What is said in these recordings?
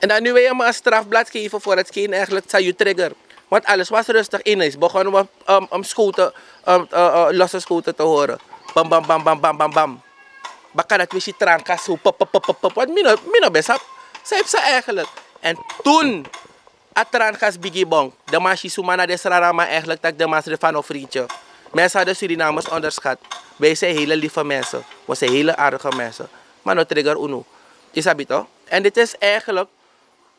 En dan nu wil je me een strafblad geven voor hetgeen eigenlijk zou je trigger. Want alles was rustig ineens. Begonnen we om, om schoten, om, uh, uh, losse schoten te horen. Bam, bam, bam, bam, bam, bam, bam. Baka dat we zien trankas, zo, pop, pop, pop, pop. Want mina best Ze heeft ze eigenlijk. En toen, Trankas bigibong. De maasje naar de sarama eigenlijk, dat de maas van een vriendje. Mensen hadden Surinamers onderschat. Wij zijn hele lieve mensen. We zijn hele aardige mensen. Maar no trigger uno. Is dat En dit is eigenlijk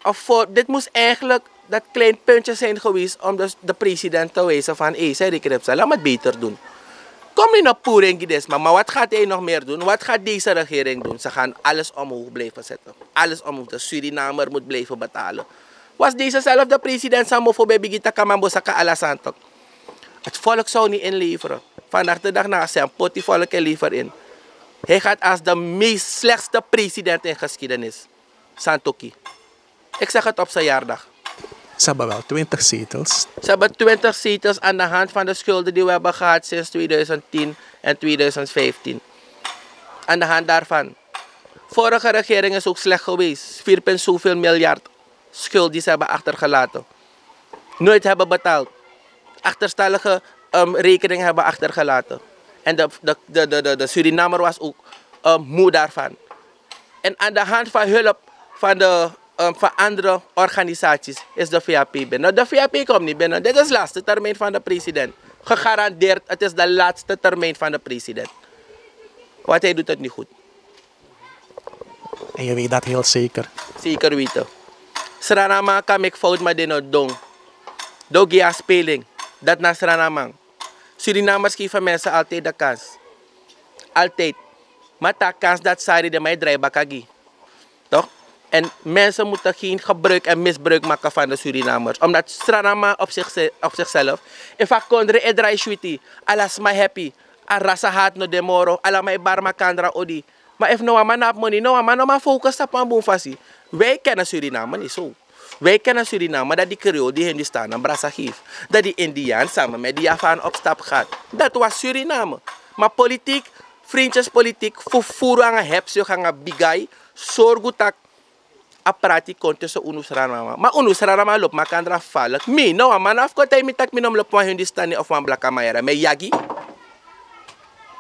of voor, dit moest eigenlijk dat klein puntje zijn geweest om dus de president te wijzen van hé, hey, zei laat het beter doen. Kom niet op Poerengi maar wat gaat hij nog meer doen? Wat gaat deze regering doen? Ze gaan alles omhoog blijven zetten. Alles omhoog. De Surinamer moet blijven betalen. Was deze de president bij Bigita Kamambosaka Santok. Het volk zou niet inleveren. Vandaag de dag na zijn pot die volk inlever in. Hij gaat als de meest slechtste president in geschiedenis. Santoki. Ik zeg het op zijn jaardag. Ze hebben wel 20 zetels. Ze hebben 20 zetels aan de hand van de schulden die we hebben gehad sinds 2010 en 2015. Aan de hand daarvan. Vorige regering is ook slecht geweest. 4, zoveel miljard schuld die ze hebben achtergelaten. Nooit hebben betaald. Achterstallige um, ehm, rekeningen hebben achtergelaten. En de, de, de, de, de Surinamer was ook ehm, moe daarvan. En aan de hand van hulp van de eh, van andere organisaties is de VAP binnen. Nou, de VAP komt niet binnen. Dit is de laatste termijn van de president. Gegarandeerd, het is de laatste termijn van de president. Wat hij doet het niet goed. En je weet dat heel zeker? Zeker weten. Sranama kan ik fout met dit nou doen. Dogia speling. Dat na Sranama. Surinamers geven mensen altijd de kans. Altijd. Maar dat kans dat Sari de mij draait en mensen moeten geen gebruik en misbruik maken van de Surinamers. Omdat Suriname op, zichzelf. op zichzelf... In vakondre edrai shuiti. Alas my happy. Arasa hat no demoro. Ala my barma kandra odi. Maar even nou maar money. Nou maar nou focus op een boomfasi. Wij kennen Suriname niet zo. Wij kennen Suriname dat die Creole, die Hindustan een brassa geeft. Dat die Indiaan samen met die Javaan op stap gaat. Dat was Suriname. Maar politiek, vriendjespolitiek, voor vervoer aan hebzucht aan bigai. Zorg dat aprati konte so unus mama. Ma unu mama lop makandra falak. Mi no man af kota mi tak minom lop van hundi of wan blaka mayara. Me yagi.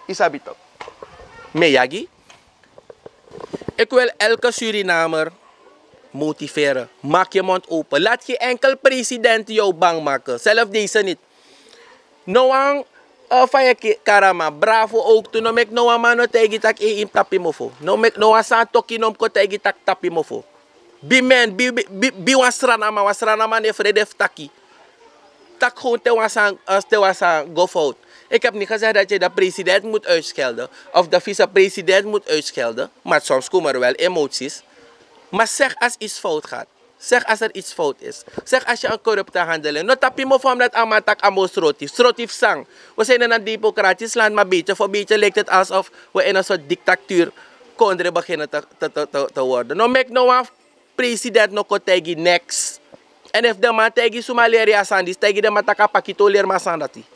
Isabitok. Me yagi. Ik wil elke Surinamer motiveren. Maak je mond open. Laat je enkel president jou bang maken. Zelf deze niet. Noang uh, je karama bravo ook tu no mek man amano tegi tak i e im tapi mofo. No mek no asa toki nom ko tegi tak tapimofo. Bi men, bi, bi, bi wan stranama, wan stranama ne vrede taki. Tak gewoon te wasan, te wasan go fout. Ik heb niet gezegd dat je de president moet uitschelden. Of de vice-president moet uitschelden. Maar soms komen er wel emoties. Maar zeg als iets fout gaat. Zeg als er iets fout is. Zeg als je corrupt corrupte handelen. No mo van dat amatak amo strotief. sang. We zijn in een democratisch land, maar beetje voor beetje lijkt het alsof we in een soort dictatuur konden beginnen te, te, te, te worden. No make no one president no ko tegi next. En if de man tegi suma leri asandis, tegi de man taka pakito leer masandati.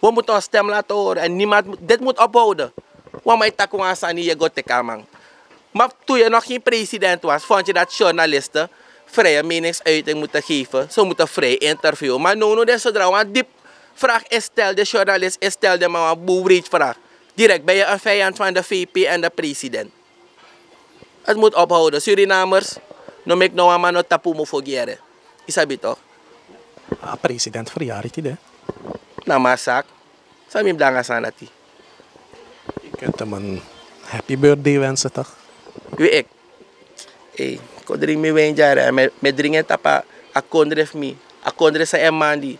We moeten ons stem laten horen en niemand, dit moet ophouden. Want mij takken aan Sani, je gaat te Maar toen je nog geen president was, vond je dat journalisten vrije meningsuiting moeten geven. Ze moeten vrij interviewen. Maar nu, nu, zodra we een diep vraag is stel, de journalist is stel, de man een boel vraag. Direct ben je een vijand van de VP en de president. Het moet ophouden. Surinamers, noem ik nou ama no tapu Is dat niet toch? Ah, president verjaardag hè? Na masak. Sami blanga sanati. Je kunt hem een happy birthday wensen toch? Wie ik? Hey, ik drink me wijnjaren. Met drinken tapa, ik kondref me. Ik kondref sa emandi.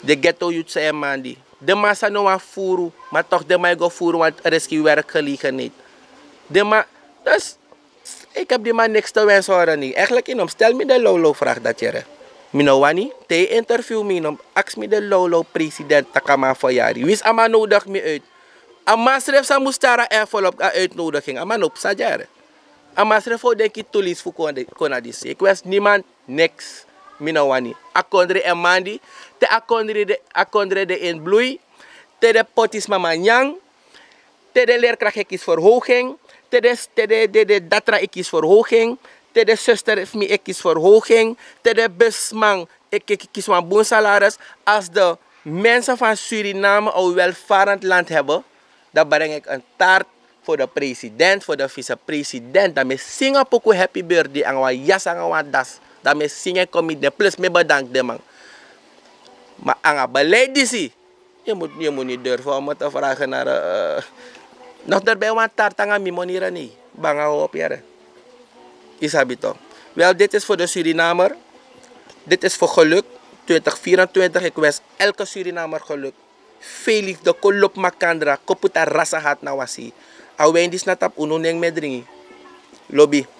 De ghetto youth sa emandi. De massa no wa furu, maar toch de mij go furu want rescue werk niet. De ma, dus ik heb die man niks te wensen horen niet. Eigenlijk in hem, stel me de lolo vraag dat je Minowani, te interview me om aks me de lolo president takama verjari. Wie is ama nodig me uit? Ama schreef sa mustara envelop a eh, uitnodiging. Ama noop sa jere. Ama schreef ook oh, denk ik toelies voor konadis. Ik wens niemand niks. Minowani, Akondre en mandi. Te akondre de, akondre de in bloei. Te de potis mama nyang. Te de leerkracht ik is verhoging. Tedes, tede, datra, ik kies verhoging. Tede, zuster, is me, ik kies verhoging. Tede, busman, ik, ik kies mijn boonsalaris. Als de mensen van Suriname een welvarend land hebben, dan breng ik een taart voor de president, voor de vicepresident. Dan zing ik ook happy birthday aan wat jas en wat das. Dan zing ik kom de plus me bedankt de man. Maar aan het beleid is je moet, je moet niet durven om me te vragen naar... Uh, nog daarbij want tartanga mimonira ni. Banga op Isabito. Wel, dit is voor de Surinamer. Dit is voor geluk. 2024. Ik wens elke Surinamer geluk. Felix de Kolop makandra. Koputa rasa hat nawasi. wasi. Awen natap ununeng medringi. Lobby.